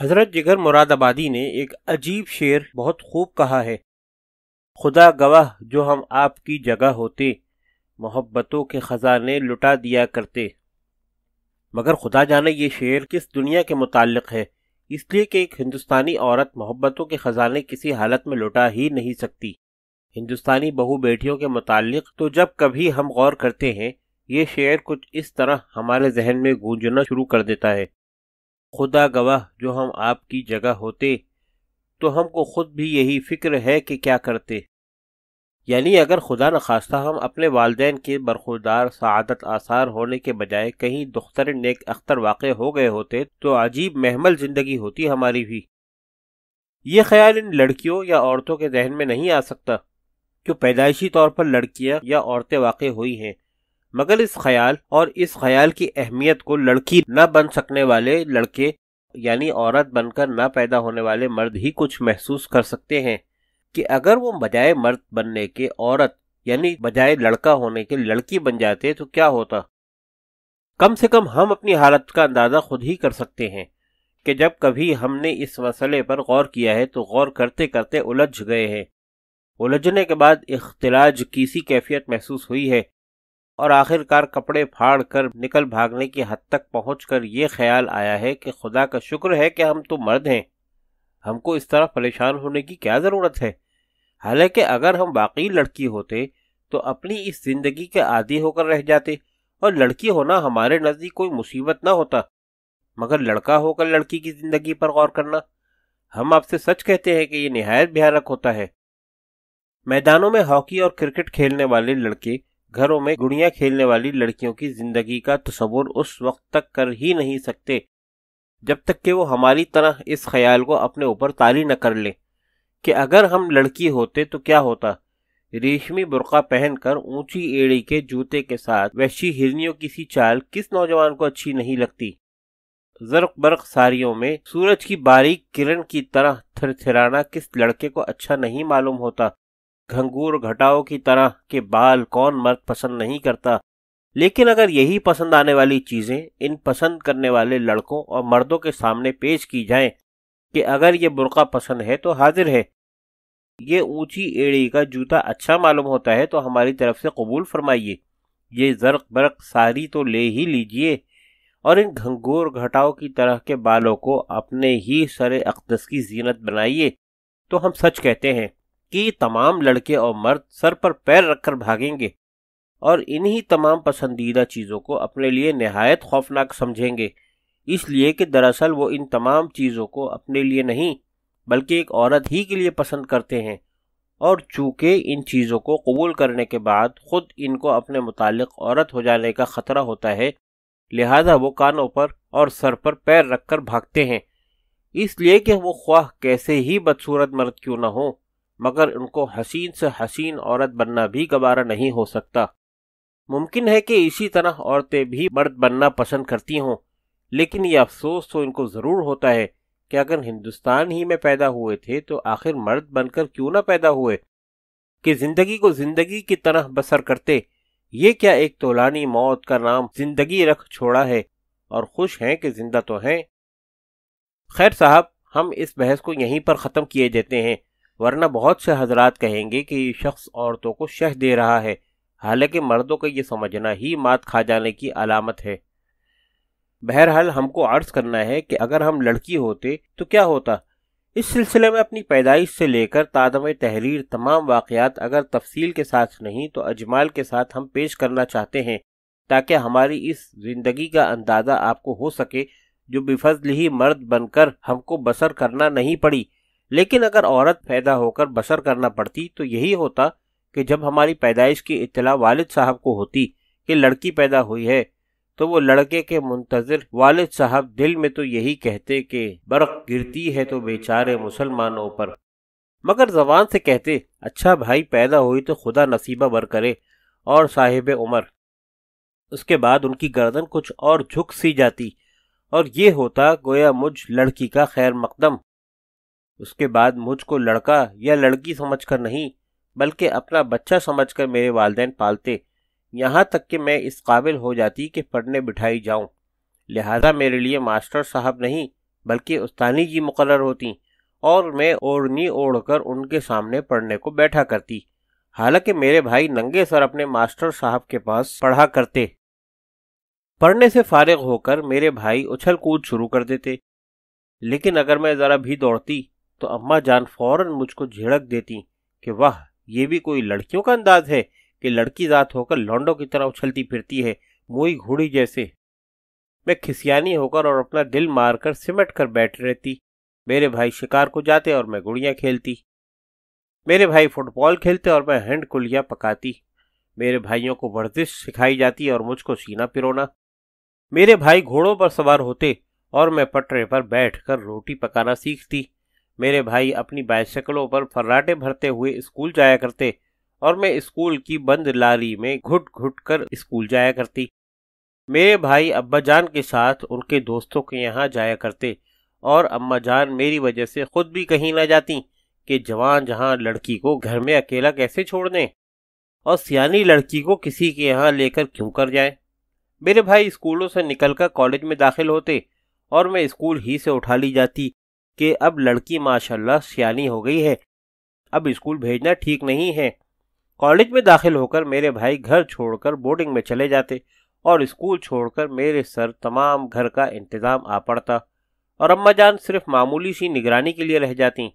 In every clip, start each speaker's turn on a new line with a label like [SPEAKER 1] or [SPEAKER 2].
[SPEAKER 1] हजरत जिगर मुरादाबादी ने एक अजीब शेर बहुत खूब कहा है खुदा गवाह जो हम आपकी जगह होते मोहब्बतों के ख़जाने लुटा दिया करते मगर खुदा जाने ये शेर किस दुनिया के मुतालिक है इसलिए कि एक हिंदुस्तानी औरत मोहब्बतों के ख़जाने किसी हालत में लुटा ही नहीं सकती हिंदुस्तानी बहु बेटियों के मुतालिक तो जब कभी हम गौर करते हैं ये शेर कुछ इस तरह हमारे जहन में गूंजना शुरू कर देता है खुदा गवाह जो हम आपकी जगह होते तो हमको खुद भी यही फिक्र है कि क्या करते यानी अगर खुदा नखास्ता हम अपने वालदेन के बरखुदार सदत आसार होने के बजाय कहीं दुख्तर नेक अख्तर वाक़ हो गए होते तो अजीब महमल ज़िंदगी होती हमारी भी ये ख्याल इन लड़कियों या औरतों के जहन में नहीं आ सकता जो पैदाइशी तौर पर लड़कियां या औरतें वाक़ हुई हैं मगर इस ख्याल और इस ख्याल की अहमियत को लड़की न बन सकने वाले लड़के यानी औरत बनकर न पैदा होने वाले मर्द ही कुछ महसूस कर सकते हैं कि अगर वो बजाय मर्द बनने के औरत यानी बजाय लड़का होने के लड़की बन जाते तो क्या होता कम से कम हम अपनी हालत का अंदाज़ा खुद ही कर सकते हैं कि जब कभी हमने इस मसले पर गौर किया है तो गौर करते करते उलझ गए हैं उलझने के बाद इख्तलाज की सी कैफियत महसूस हुई है और आखिरकार कपड़े फाड़ कर निकल भागने की हद तक पहुँच कर ये ख्याल आया है कि खुदा का शुक्र है कि हम तो मर्द हैं हमको इस तरह परेशान होने की क्या ज़रूरत है हालांकि अगर हम वाकई लड़की होते तो अपनी इस जिंदगी के आदि होकर रह जाते और लड़की होना हमारे नज़दीक कोई मुसीबत ना होता मगर लड़का होकर लड़की की ज़िंदगी पर गौर करना हम आपसे सच कहते हैं कि ये नहायत भयानक होता है मैदानों में हॉकी और क्रिकेट खेलने वाले लड़के घरों में गुड़िया खेलने वाली लड़कियों की जिंदगी का तस्वुर उस वक्त तक कर ही नहीं सकते जब तक कि वो हमारी तरह इस ख्याल को अपने ऊपर ताली न कर ले कि अगर हम लड़की होते तो क्या होता रेशमी बुरका पहनकर ऊंची एड़ी के जूते के साथ वैशी हिरनियों की सी चाल किस नौजवान को अच्छी नहीं लगती जरक बरक साड़ियों में सूरज की बारीक किरण की तरह थरथराना किस लड़के को अच्छा नहीं मालूम होता घंगूर घटाओं की तरह के बाल कौन मर्द पसंद नहीं करता लेकिन अगर यही पसंद आने वाली चीज़ें इन पसंद करने वाले लड़कों और मर्दों के सामने पेश की जाएं कि अगर ये बुरका पसंद है तो हाजिर है ये ऊंची एड़ी का जूता अच्छा मालूम होता है तो हमारी तरफ से कबूल फरमाइए ये जरक बरक सारी तो ले ही लीजिए और इन घंगोर घटाओं की तरह के बालों को अपने ही सरे अकदस की जीनत बनाइए तो हम सच कहते हैं कि तमाम लड़के और मर्द सर पर पैर रखकर भागेंगे और इन्हीं तमाम पसंदीदा चीज़ों को अपने लिए नहायत खौफनाक समझेंगे इसलिए कि दरअसल वो इन तमाम चीज़ों को अपने लिए नहीं बल्कि एक औरत ही के लिए पसंद करते हैं और चूँकि इन चीज़ों को कबूल करने के बाद ख़ुद इनको अपने मुतालिक औरत हो जाने का ख़तरा होता है लिहाजा वो कानों पर और सर पर पैर रखकर भागते हैं इसलिए कि वो ख्वाह कैसे ही बदसूरत मर्द क्यों ना हो मगर उनको हसीन से हसीन औरत बनना भी गवारा नहीं हो सकता मुमकिन है कि इसी तरह औरतें भी मर्द बनना पसंद करती हों लेकिन ये अफसोस तो इनको ज़रूर होता है कि अगर हिंदुस्तान ही में पैदा हुए थे तो आखिर मर्द बनकर क्यों ना पैदा हुए कि जिंदगी को जिंदगी की तरह बसर करते ये क्या एक तोलानी मौत का नाम जिंदगी रख छोड़ा है और खुश हैं कि जिंदा तो हैं खैर साहब हम इस बहस को यहीं पर ख़त्म किए देते हैं वरना बहुत से हजरात कहेंगे कि ये शख्स औरतों को शह दे रहा है हालांकि मर्दों का ये समझना ही मात खा जाने की अलामत है बहरहाल हमको अर्ज करना है कि अगर हम लड़की होते तो क्या होता इस सिलसिले में अपनी पैदाइश से लेकर तादम तहरीर तमाम वाक़ात अगर तफसील के साथ नहीं तो अजमाल के साथ हम पेश करना चाहते हैं ताकि हमारी इस ज़िंदगी का अंदाज़ा आपको हो सके जो बेफजल ही मर्द बनकर हमको बसर करना नहीं पड़ी लेकिन अगर औरत पैदा होकर बसर करना पड़ती तो यही होता कि जब हमारी पैदाइश की इतला वालिद साहब को होती कि लड़की पैदा हुई है तो वो लड़के के मुंतजर वालिद साहब दिल में तो यही कहते कि बर्क गिरती है तो बेचारे मुसलमानों पर मगर जबान से कहते अच्छा भाई पैदा हुई तो खुदा नसीबा बर करे और साहिब उमर उसके बाद उनकी गर्दन कुछ और झुक सी जाती और ये होता गोया मुझ लड़की का खैर मकदम उसके बाद मुझको लड़का या लड़की समझकर नहीं बल्कि अपना बच्चा समझकर मेरे वालदेन पालते यहाँ तक कि मैं इस काबिल हो जाती कि पढ़ने बिठाई जाऊँ लिहाजा मेरे लिए मास्टर साहब नहीं बल्कि उस्तानी जी मुकर होती और मैं ओढ़नी ओढ़कर उनके सामने पढ़ने को बैठा करती हालांकि मेरे भाई नंगे सर अपने मास्टर साहब के पास पढ़ा करते पढ़ने से फारिग होकर मेरे भाई उछल कूद शुरू कर देते लेकिन अगर मैं ज़रा भी दौड़ती तो अम्मा जान फौरन मुझको झिड़क देती कि वाह ये भी कोई लड़कियों का अंदाज है कि लड़की जात होकर लौंडों की तरह उछलती फिरती है मोई घोड़ी जैसे मैं खिसियानी होकर और अपना दिल मारकर सिमट कर बैठ रहती मेरे भाई शिकार को जाते और मैं गुड़ियाँ खेलती मेरे भाई फुटबॉल खेलते और मैं हैंड कुलियाँ पकाती मेरे भाइयों को वर्जिश सिखाई जाती और मुझको सीना पिरोना मेरे भाई घोड़ों पर सवार होते और मैं पटरे पर बैठकर रोटी पकाना सीखती मेरे भाई अपनी बाइसाइकिलों पर फर्राटे भरते हुए स्कूल जाया करते और मैं स्कूल की बंद लारी में घुट घुट कर स्कूल जाया करती मेरे भाई अब्बा जान के साथ उनके दोस्तों के यहाँ जाया करते और अम्मा जान मेरी वजह से खुद भी कहीं ना जाती कि जवान जहाँ लड़की को घर में अकेला कैसे छोड़ दें और सियानी लड़की को किसी के यहाँ लेकर क्यों कर जाए मेरे भाई स्कूलों से निकलकर कॉलेज में दाखिल होते और मैं स्कूल ही से उठा ली जाती कि अब लड़की माशाल्लाह सियानी हो गई है अब स्कूल भेजना ठीक नहीं है कॉलेज में दाखिल होकर मेरे भाई घर छोड़कर बोर्डिंग में चले जाते और स्कूल छोड़कर मेरे सर तमाम घर का इंतज़ाम आ पड़ता और अम्मा जान सिर्फ मामूली सी निगरानी के लिए रह जाती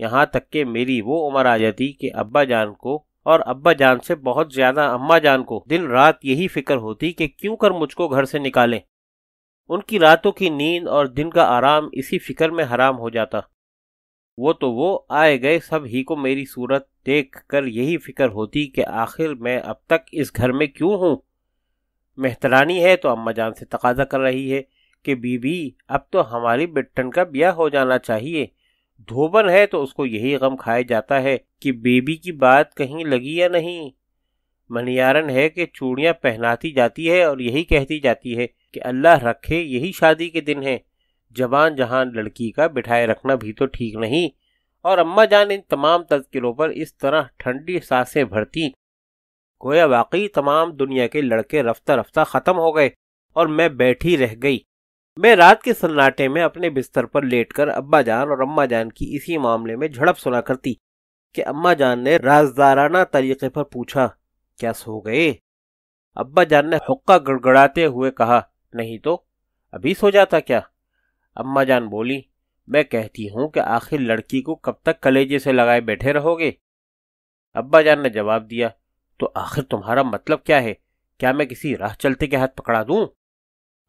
[SPEAKER 1] यहाँ तक कि मेरी वो उम्र आ जाती कि अब्बा जान को और अब्बा जान से बहुत ज़्यादा अम्मा जान को दिन रात यही फिक्र होती कि क्यों कर मुझको घर से निकालें उनकी रातों की नींद और दिन का आराम इसी फिक्र में हराम हो जाता वो तो वो आए गए सब ही को मेरी सूरत देख कर यही फिक्र होती कि आखिर मैं अब तक इस घर में क्यों हूँ मेहतरानी है तो अम्मा जान से तकाजा कर रही है कि बीबी अब तो हमारी बिट्टन का ब्याह हो जाना चाहिए धोबन है तो उसको यही गम खाया जाता है कि बीबी की बात कहीं लगी या नहीं मनियारन है कि चूड़ियाँ पहनाती जाती है और यही कहती जाती है कि अल्लाह रखे यही शादी के दिन है जवान जहान लड़की का बिठाए रखना भी तो ठीक नहीं और अम्मा जान इन तमाम तस्करों पर इस तरह ठंडी सांसें भरती गोया वाकई तमाम दुनिया के लड़के रफ्ता रफ्ता ख़त्म हो गए और मैं बैठी रह गई मैं रात के सन्नाटे में अपने बिस्तर पर लेटकर अब्बा जान और अम्मा जान की इसी मामले में झड़प सुना करती कि अम्मा जान ने राजदाराना तरीके पर पूछा क्या सो गए अब्बा जान ने हुक्का गड़गड़ाते हुए कहा नहीं तो अभी सो जाता क्या अम्मा जान बोली मैं कहती हूँ कि आखिर लड़की को कब तक कलेजे से लगाए बैठे रहोगे अब्बा जान ने जवाब दिया तो आखिर तुम्हारा मतलब क्या है क्या मैं किसी राह चलते के हाथ पकड़ा दूं?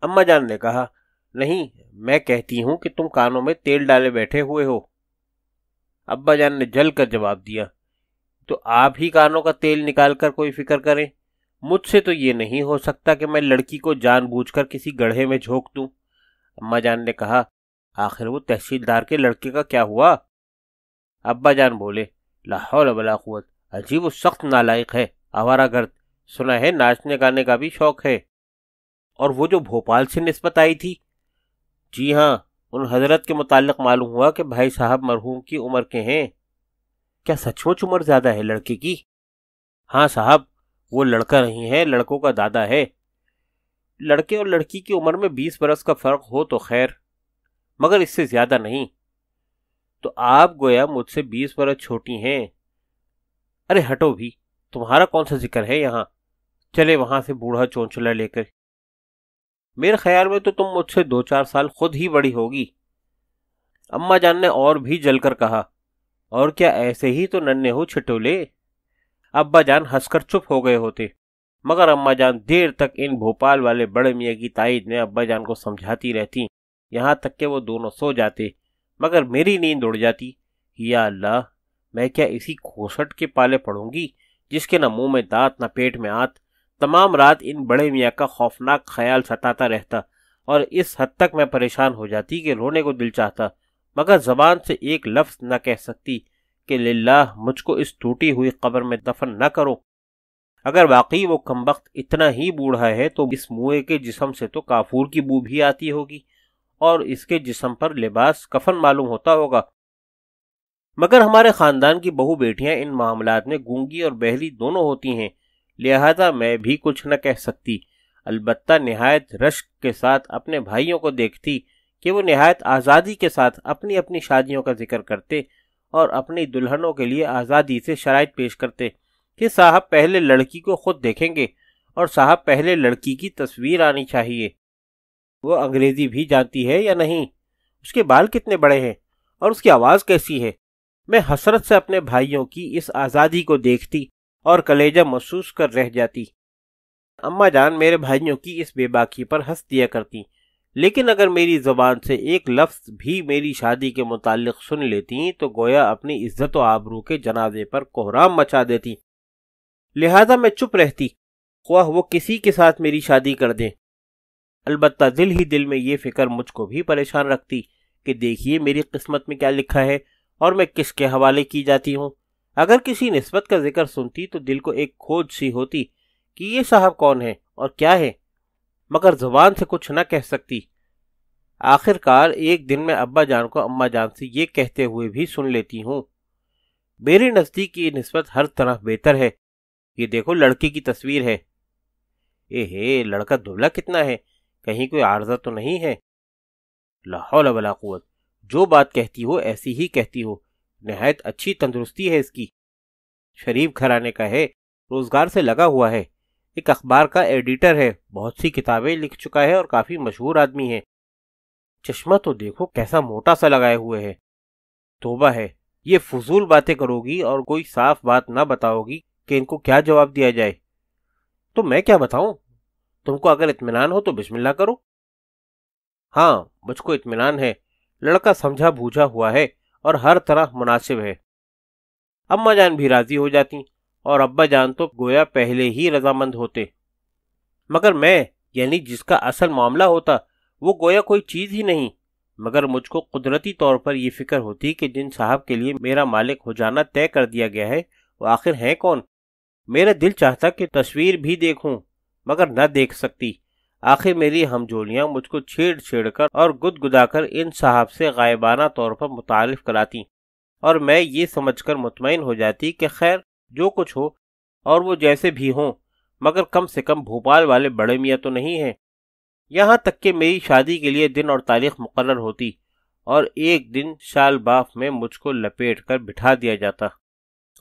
[SPEAKER 1] अम्मा जान ने कहा नहीं मैं कहती हूं कि तुम कानों में तेल डाले बैठे हुए हो अब्बा जान ने जल कर जवाब दिया तो आप ही कानों का तेल निकालकर कोई फिक्र करें मुझसे तो ये नहीं हो सकता कि मैं लड़की को जानबूझकर किसी गढ़े में झोंक दूं। अम्मा जान ने कहा आखिर वो तहसीलदार के लड़के का क्या हुआ अब्बा जान बोले लाहौल अजी वो सख्त नालायक है आवारा गर्द सुना है नाचने गाने का भी शौक है और वो जो भोपाल से नस्बत आई थी जी हाँ उन हजरत के मुतालिक मालूम हुआ कि भाई साहब मरहूम की उम्र के हैं क्या सचमुच उम्र ज्यादा है लड़के की हाँ साहब वो लड़का नहीं है लड़कों का दादा है लड़के और लड़की की उम्र में बीस बरस का फर्क हो तो खैर मगर इससे ज्यादा नहीं तो आप गोया मुझसे बीस बरस छोटी हैं अरे हटो भी तुम्हारा कौन सा जिक्र है यहां चले वहां से बूढ़ा चौंचला लेकर मेरे ख्याल में तो तुम मुझसे दो चार साल खुद ही बड़ी होगी अम्मा जान ने और भी जलकर कहा और क्या ऐसे ही तो नन्हे हो छिटोले अब्बा जान हंसकर चुप हो गए होते मगर अम्मा जान देर तक इन भोपाल वाले बड़े मियाँ की ताइज में अब्बा जान को समझाती रहती यहाँ तक के वो दोनों सो जाते मगर मेरी नींद उड़ जाती या अल्लाह मैं क्या इसी खोसट के पाले पड़ूंगी जिसके न मुंह में दांत न पेट में आत तमाम रात इन बड़े मियाँ का खौफनाक ख्याल सताता रहता और इस हद तक मैं परेशान हो जाती कि रोने को दिल चाहता मगर जबान से एक लफ्ज़ न कह सकती कि लाला मुझको इस टूटी हुई कब्र में दफन न करो अगर वाकई वो कम वक्त इतना ही बूढ़ा है तो इस मुए के जिसम से तो काफूर की बू भी आती होगी और इसके जिसम पर लिबास कफन मालूम होता होगा मगर हमारे खानदान की बहु बेटियां इन मामलात में गूंगी और बहरी दोनों होती हैं लिहाजा मैं भी कुछ न कह सकती अलबत् नहायत रश्क के साथ अपने भाइयों को देखती कि वो नहायत आज़ादी के साथ अपनी अपनी शादियों का जिक्र करते और अपनी दुल्हनों के लिए आज़ादी से शराइ पेश करते कि साहब पहले लड़की को खुद देखेंगे और साहब पहले लड़की की तस्वीर आनी चाहिए वो अंग्रेज़ी भी जानती है या नहीं उसके बाल कितने बड़े हैं और उसकी आवाज़ कैसी है मैं हसरत से अपने भाइयों की इस आज़ादी को देखती और कलेजा महसूस कर रह जाती अम्मा जान मेरे भाइयों की इस बेबाकी पर हंस दिया करती लेकिन अगर मेरी जबान से एक लफ्ज़ भी मेरी शादी के मुतालिक सुन लेती तो गोया अपनी इज्जत व आबरू के जनाजे पर कोहराम मचा देती लिहाजा मैं चुप रहती ख्वाह वो किसी के साथ मेरी शादी कर दें अलबत्ता दिल ही दिल में ये फिक्र मुझको भी परेशान रखती कि देखिए मेरी किस्मत में क्या लिखा है और मैं किसके हवाले की जाती हूँ अगर किसी नस्बत का जिक्र सुनती तो दिल को एक खोज सी होती कि ये साहब कौन है और क्या है मगर जुबान से कुछ न कह सकती आखिरकार एक दिन मैं अब्बा जान को अम्मा जान से ये कहते हुए भी सुन लेती हूँ मेरे नज़दीक की नस्बत हर तरह बेहतर है ये देखो लड़के की तस्वीर है ए हे लड़का दुबला कितना है कहीं कोई आर्जा तो नहीं है लाहौल वला जो बात कहती हो ऐसी ही कहती हो नहायत अच्छी तंदुरुस्ती है इसकी शरीफ घराने का है रोजगार से लगा हुआ है एक अखबार का एडिटर है बहुत सी किताबें लिख चुका है और काफी मशहूर आदमी है चश्मा तो देखो कैसा मोटा सा लगाए हुए है तोबा है ये फजूल बातें करोगी और कोई साफ बात ना बताओगी कि इनको क्या जवाब दिया जाए तो मैं क्या बताऊं तुमको अगर इतमान हो तो बिस्मिल्लाह करो हाँ मुझको इतमान है लड़का समझा बूझा हुआ है और हर तरह मुनासिब है अम्मा जान भी राजी हो जाती और अब्बा जान तो गोया पहले ही रजामंद होते मगर मैं यानी जिसका असल मामला होता वो गोया कोई चीज़ ही नहीं मगर मुझको कुदरती तौर पर यह फिक्र होती कि जिन साहब के लिए मेरा मालिक हो जाना तय कर दिया गया है वो आखिर हैं कौन मेरा दिल चाहता कि तस्वीर भी देखूं मगर न देख सकती आखिर मेरी हमजोलियां मुझको छेड़ छेड़ कर और गुदगुदा कर इन साहब से गायबाना तौर पर मुतारफ कराती और मैं ये समझ कर मुतमिन हो जाती कि खैर जो कुछ हो और वो जैसे भी हों मगर कम से कम भोपाल वाले बड़े मियाँ तो नहीं हैं यहाँ तक कि मेरी शादी के लिए दिन और तारीख मुकर होती और एक दिन शाल बाफ में मुझको लपेट कर बिठा दिया जाता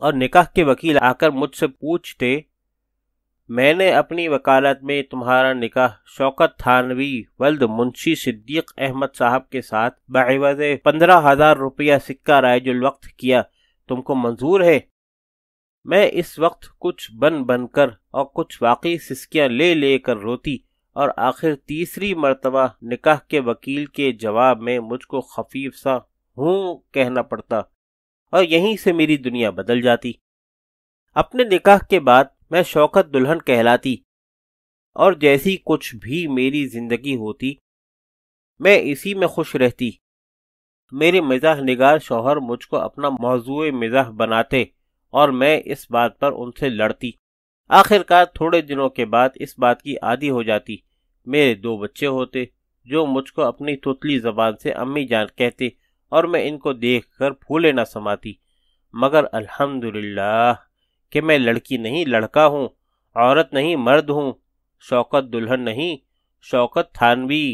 [SPEAKER 1] और निकाह के वकील आकर मुझसे पूछते मैंने अपनी वकालत में तुम्हारा निकाह शौकत थानवी वल्द मुंशी सिद्दीक अहमद साहब के साथ बावज पंद्रह हजार रुपया सिक्का रायजुल वक्त किया तुमको मंजूर है मैं इस वक्त कुछ बन बन कर और कुछ वाकई सिस्कियां ले ले कर रोती और आखिर तीसरी मरतबा निकाह के वकील के जवाब में मुझको खफीफ सा हूँ कहना पड़ता और यहीं से मेरी दुनिया बदल जाती अपने निकाह के बाद मैं शौकत दुल्हन कहलाती और जैसी कुछ भी मेरी जिंदगी होती मैं इसी में खुश रहती मेरे मिजाह निगार शौहर मुझको अपना मौजू मिजाह बनाते और मैं इस बात पर उनसे लड़ती आखिरकार थोड़े दिनों के बाद इस बात की आदि हो जाती मेरे दो बच्चे होते जो मुझको अपनी तुतली जबान से अम्मी जान कहते और मैं इनको देख कर फूले न समाती मगर अल्हम्दुलिल्लाह कि मैं लड़की नहीं लड़का हूँ औरत नहीं मर्द हूँ शौकत दुल्हन नहीं शौकत थानवी